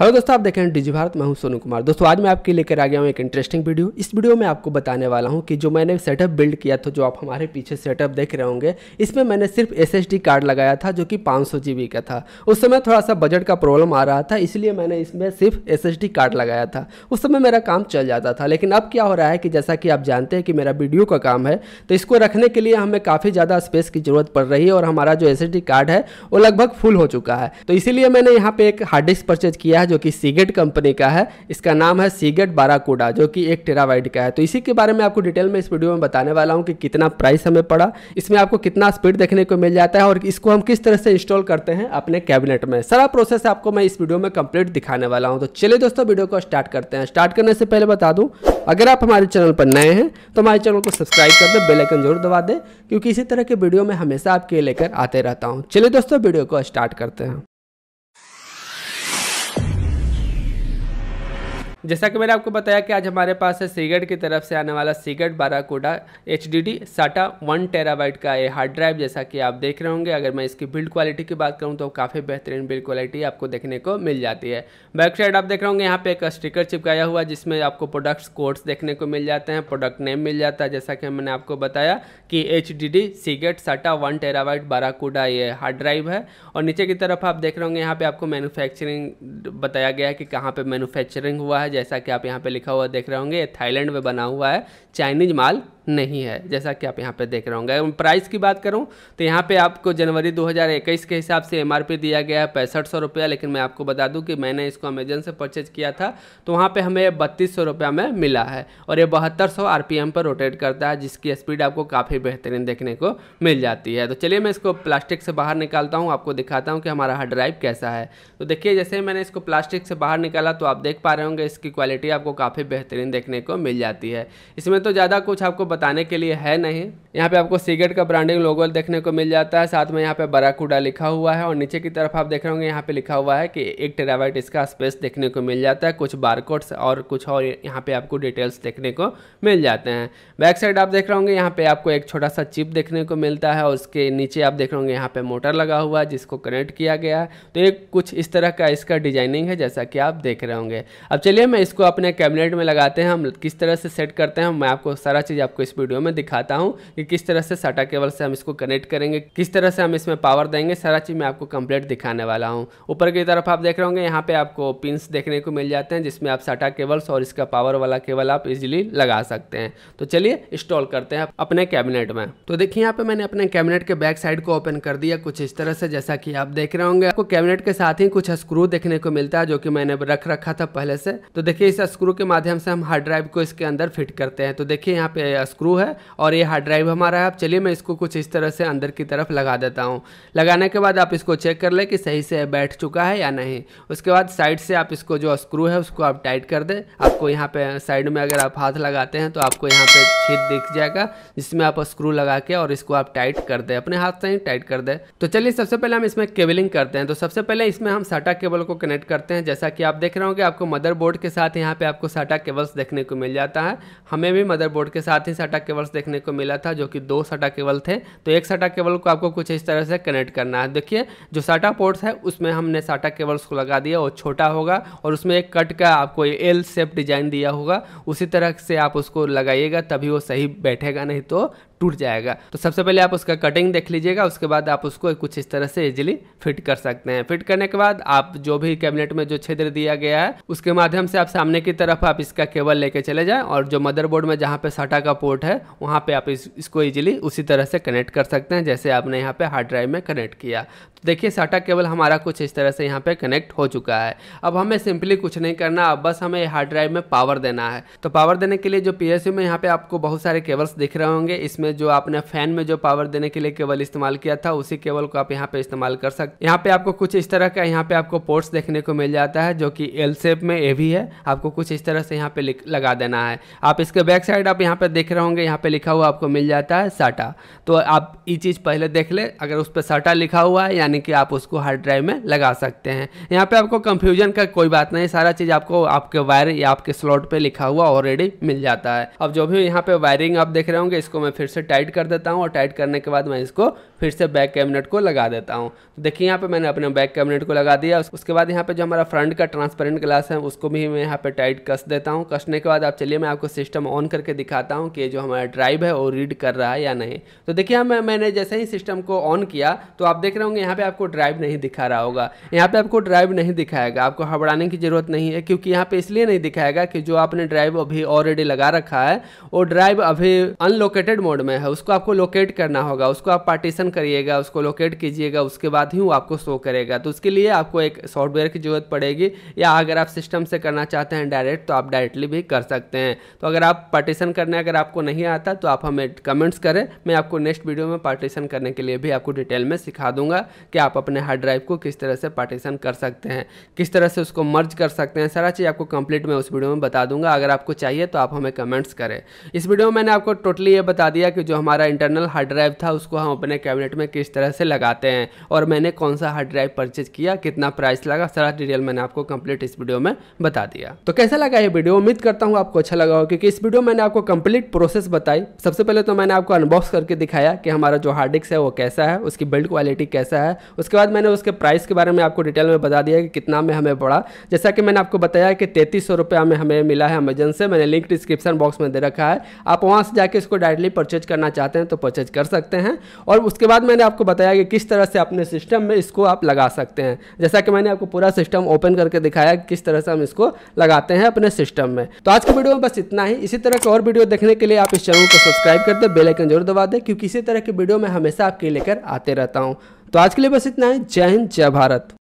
hello दोस्तों आप देख रहे हैं डिजी भारत मैं हूं सोनू कुमार दोस्तों आज मैं आपके लेकर आ गया हूं एक इंटरेस्टिंग वीडियो इस वीडियो में आपको बताने वाला हूं कि जो मैंने सेटअप बिल्ड किया था जो आप हमारे पीछे सेटअप देख रहे होंगे इसमें मैंने सिर्फ एसएसडी कार्ड लगाया था जो कि पाँच सौ का था उस समय थोड़ा सा बजट का प्रॉब्लम आ रहा था इसलिए मैंने इसमें सिर्फ एस कार्ड लगाया था उस समय मेरा काम चल जाता था लेकिन अब क्या हो रहा है कि जैसा कि आप जानते हैं कि मेरा वीडियो का काम है तो इसको रखने के लिए हमें काफ़ी ज़्यादा स्पेस की ज़रूरत पड़ रही है और हमारा जो एस कार्ड है वो लगभग फुल हो चुका है तो इसीलिए मैंने यहाँ पर एक हार्ड डिस्क परचेज किया है है जो कि सीगेट कंपनी का है इसका नाम है सीगेट बाराकोडा जो कि एक टेरावाइट का है तो इसी के बारे में आपको डिटेल में इस वीडियो में बताने वाला हूँ कि कितना प्राइस हमें पड़ा इसमें आपको कितना स्पीड देखने को मिल जाता है और इसको हम किस तरह से इंस्टॉल करते हैं अपने कैबिनेट में सारा प्रोसेस आपको मैं इस वीडियो में कंप्लीट दिखाने वाला हूँ तो चलिए दोस्तों वीडियो को स्टार्ट करते हैं स्टार्ट करने से पहले बता दूँ अगर आप हमारे चैनल पर नए हैं तो हमारे चैनल को सब्सक्राइब कर दें बेलाइकन जरूर दबा दें क्योंकि इसी तरह के वीडियो में हमेशा आपके लेकर आते रहता हूँ चलिए दोस्तों वीडियो को स्टार्ट करते हैं जैसा कि मैंने आपको बताया कि आज हमारे पास है सीगेट की तरफ से आने वाला Seagate Barracuda H D D SATA one terabyte का ये हार्ड ड्राइव जैसा कि आप देख रहे होंगे अगर मैं इसकी बिल्ड क्वालिटी की बात करूँ तो काफ़ी बेहतरीन बिल्ड क्वालिटी आपको देखने को मिल जाती है बैक साइड आप देख रहे होंगे यहाँ पे एक स्टिकर चिपकाया हुआ जिसमें आपको प्रोडक्ट्स कोड्स देखने को मिल जाते हैं प्रोडक्ट नेम मिल जाता है जैसा कि मैंने आपको बताया कि H D D Seagate SATA one terabyte Barracuda ये हार्ड ड्राइव है और नीचे की तरफ आप देख रहे होंगे यहाँ पे आपको मैनुफैक्चरिंग बताया गया है कि कहाँ पे मैनुफैक्चरिंग हुआ है जैसा कि आप यहाँ पे लिखा हुआ देख रहे होंगे थाईलैंड में बना हुआ है चाइनीज माल नहीं है जैसा कि आप यहाँ पे देख रहे होंगे प्राइस की बात करूँ तो यहाँ पे आपको जनवरी 2021 के हिसाब से एम दिया गया है पैंसठ सौ रुपया लेकिन मैं आपको बता दूँ कि मैंने इसको अमेजन से परचेज किया था तो वहाँ पर हमें बत्तीस सौ रुपया में मिला है और ये बहत्तर सौ आर पी एम पर रोटेट करता है जिसकी स्पीड आपको काफ़ी बेहतरीन देखने को मिल जाती है तो चलिए मैं इसको प्लास्टिक से बाहर निकालता हूँ आपको दिखाता हूँ कि हमारा हार्ड ड्राइव कैसा है तो देखिए जैसे मैंने इसको प्लास्टिक से बाहर निकाला तो आप देख पा रहे होंगे इसकी क्वालिटी आपको काफ़ी बेहतरीन देखने को मिल जाती है इसमें तो ज़्यादा कुछ आपको बताने के लिए है नहीं यहाँ पे आपको सिगरेट का ब्रांडिंग लोगो देखने को मिल जाता है साथ में यहाँ पे बराकूडा लिखा हुआ है और नीचे की तरफ आप देख रहे होंगे यहाँ पे लिखा हुआ है कि एक टेराबाइट इसका स्पेस देखने को मिल जाता है कुछ बारकोड्स और कुछ और यहाँ पे आपको डिटेल्स देखने को मिल जाते हैं बैक साइड आप देख रहे होंगे यहाँ पे आपको एक छोटा सा चिप देखने को मिलता है और उसके नीचे आप देख रहे होंगे यहाँ पे मोटर लगा हुआ है जिसको कनेक्ट किया गया है तो ये कुछ इस तरह का इसका डिजाइनिंग है जैसा कि आप देख रहे होंगे अब चलिए मैं इसको अपने कैबिनेट में लगाते हैं हम किस तरह से सेट करते हैं मैं आपको सारा चीज़ आपको इस वीडियो में दिखाता हूँ कि किस तरह से साटा केबल से हम इसको कनेक्ट करेंगे किस तरह से हम इसमें पावर देंगे सारा चीज़ मैं आपको कंप्लीट दिखाने वाला हूँ ऊपर की तरफ आप देख रहे होंगे यहाँ पे आपको पिंस देखने को मिल जाते हैं जिसमें आप साटा केबल्स और इसका पावर वाला केबल आप इजिली लगा सकते हैं तो चलिए इंस्टॉल करते हैं अपने कैबिनेट में तो देखिए यहाँ पे मैंने अपने कैबिनेट के बैक साइड को ओपन कर दिया कुछ इस तरह से जैसा कि आप देख रहे होंगे आपको कैबिनेट के साथ ही कुछ स्क्रू देखने को मिलता है जो कि मैंने रख रखा था पहले से तो देखिए इस स्क्रू के माध्यम से हम हार्ड ड्राइव को इसके अंदर फिट करते हैं तो देखिए यहाँ पे स्क्रू है और ये हार्ड ड्राइव हमारा है अब चलिए मैं इसको कुछ इस तरह से अंदर की तरफ लगा देता हूँ लगाने के बाद आप इसको चेक कर लें कि सही से बैठ चुका है या नहीं उसके बाद साइड से आप इसको जो स्क्रू है उसको आप टाइट कर दें आपको यहाँ पे साइड में अगर आप हाथ लगाते हैं तो आपको यहाँ पे छेद दिख जाएगा जिसमें आप स्क्रू लगा के और इसको आप टाइट कर दें अपने हाथ से ही टाइट कर दें तो चलिए सबसे पहले हम इसमें केबलिंग करते हैं तो सबसे पहले इसमें हम साटा केबल को कनेक्ट करते हैं जैसा कि आप देख रहे होंगे आपको मदरबोर्ड के साथ यहाँ पे आपको साटा केबल्स देखने को मिल जाता है हमें भी मदरबोर्ड के साथ ही सटा केबल्स देखने को मिला था जो कि दो सटा केबल थे तो एक सटा केबल को आपको कुछ इस तरह से कनेक्ट करना है देखिए जो साटा पोर्ट्स है उसमें हमने साटा केबल्स को लगा दिया वो छोटा होगा और उसमें एक कट का आपको एल सेप डिजाइन दिया होगा उसी तरह से आप उसको लगाइएगा तभी वो सही बैठेगा नहीं तो टूट जाएगा तो सबसे पहले आप उसका कटिंग देख लीजिएगा उसके बाद आप उसको कुछ इस तरह से इजिली फिट कर सकते हैं फिट करने के बाद आप जो भी कैबिनेट में जो छेद दिया गया है उसके माध्यम से आप सामने की तरफ आप इसका केबल लेके चले जाए और जो मदरबोर्ड में जहाँ पे साटा का पोर्ट है वहाँ पे आप इस, इसको इजिली उसी तरह से कनेक्ट कर सकते हैं जैसे आपने यहाँ पे हार्ड ड्राइव में कनेक्ट किया तो देखिए साटा केबल हमारा कुछ इस तरह से यहाँ पे कनेक्ट हो चुका है अब हमें सिंपली कुछ नहीं करना अब बस हमें हार्ड ड्राइव में पावर देना है तो पावर देने के लिए जो पी में यहाँ पे आपको बहुत सारे केबल्स दिख रहे होंगे इसमें में जो आपने फैन में जो पावर देने के लिए केबल इस्तेमाल किया था उसी केबल को आप यहाँ पे इस्तेमाल कर सकते यहाँ पे आपको कुछ इस तरह का यहाँ पे आपको पोर्ट्स देखने को मिल जाता है जो कि एल सेप में ए भी है आपको कुछ इस तरह से यहाँ पे लगा देना है आप इसके बैक साइड आप यहाँ पे देख रहे होंगे यहाँ पे लिखा हुआ आपको मिल जाता है साटा तो आप ये चीज़ पहले देख ले अगर उस पर साटा लिखा हुआ है यानी कि आप उसको हार्ड ड्राइव में लगा सकते हैं यहाँ पे आपको कंफ्यूजन का कोई बात नहीं सारा चीज़ आपको आपके वायर या आपके स्लॉट पे लिखा हुआ ऑलरेडी मिल जाता है अब जो भी यहाँ पे वायरिंग आप देख रहे होंगे इसको मैं फिर से टाइट कर देता हूँ और टाइट करने के बाद मैं इसको फिर से बैक कैबिनेट को लगा देता हूँ तो देखिए यहाँ पे मैंने अपने बैक कैबिनेट को लगा दिया उसके बाद यहाँ पे जो हमारा फ्रंट का ट्रांसपेरेंट ग्लास है उसको भी मैं यहाँ पे टाइट कस देता हूँ कसने के बाद आप चलिए मैं आपको सिस्टम ऑन करके दिखाता हूँ कि जो हमारा ड्राइव है वो रीड कर रहा है या नहीं तो देखिए मैं मैंने जैसे ही सिस्टम को ऑन किया तो आप देख रहे होंगे यहाँ पे आपको ड्राइव नहीं दिखा रहा होगा यहाँ पे आपको ड्राइव नहीं दिखाएगा आपको हबड़ाने की जरूरत नहीं है क्योंकि यहाँ पे इसलिए नहीं दिखाएगा कि जो आपने ड्राइव अभी ऑलरेडी लगा रखा है वो ड्राइव अभी अनलोकेटेड मोड में है उसको आपको लोकेट करना होगा उसको आप पार्टीशन करिएगा उसको लोकेट कीजिएगा उसके बाद ही वो आपको शो करेगा तो उसके लिए आपको एक सॉफ्टवेयर की ज़रूरत पड़ेगी या अगर आप सिस्टम से करना चाहते हैं डायरेक्ट तो आप डायरेक्टली भी कर सकते हैं तो अगर आप पार्टीशन करने अगर आपको नहीं आता तो आप हमें कमेंट्स करें मैं आपको नेक्स्ट वीडियो में पार्टीशन करने के लिए भी आपको डिटेल में सिखा दूंगा कि आप अपने हार्ड ड्राइव को किस तरह से पार्टीशन कर सकते हैं किस तरह से उसको मर्ज कर सकते हैं सारा चीज़ आपको कंप्लीट मैं उस वीडियो में बता दूंगा अगर आपको चाहिए तो आप हमें कमेंट्स करें इस वीडियो में मैंने आपको टोटली ये बता दिया कि जो हमारा इंटरनल हार्ड ड्राइव था उसको हम अपने कैबिनेट में किस तरह से लगाते हैं और मैंने कौन सा हार्ड ड्राइव परचेज किया कितना प्राइस लगा सारा डिटेल मैंने आपको कंप्लीट इस वीडियो में बता दिया तो कैसा लगा ये वीडियो उम्मीद करता हूँ आपको अच्छा लगा हो क्योंकि इस वीडियो मैंने आपको कंप्लीट प्रोसेस बताई सबसे पहले तो मैंने आपको अनबॉक्स करके दिखाया कि हमारा जो हार्ड डिस्क है वो कैसा है उसकी बिल्ड क्वालिटी कैसा है उसके बाद मैंने उसके प्राइस के बारे में आपको डिटेल में बता दिया कि कितना में हमें पड़ा जैसा कि मैंने आपको बताया कि तैतीस सौ में हमें मिला है अमेजन से मैंने लिंक डिस्क्रिप्शन बॉक्स में दे रखा है आप वहां से जाकर इसको डायरेक्टली परचेज करना चाहते हैं तो परचेज कर सकते हैं और उसके बाद मैंने आपको बताया कि किस तरह से अपने सिस्टम में इसको आप लगा सकते हैं जैसा कि मैंने आपको पूरा सिस्टम ओपन करके दिखाया कि किस तरह से हम इसको लगाते हैं अपने सिस्टम में तो आज की वीडियो में बस इतना ही इसी तरह की और वीडियो देखने के लिए आप इस चैनल को सब्सक्राइब कर दे बेलाइकन जरूर दबा दें क्योंकि इसी तरह की वीडियो में हमेशा आपके लेकर आते रहता हूँ तो आज के लिए बस इतना ही जय हिंद जय भारत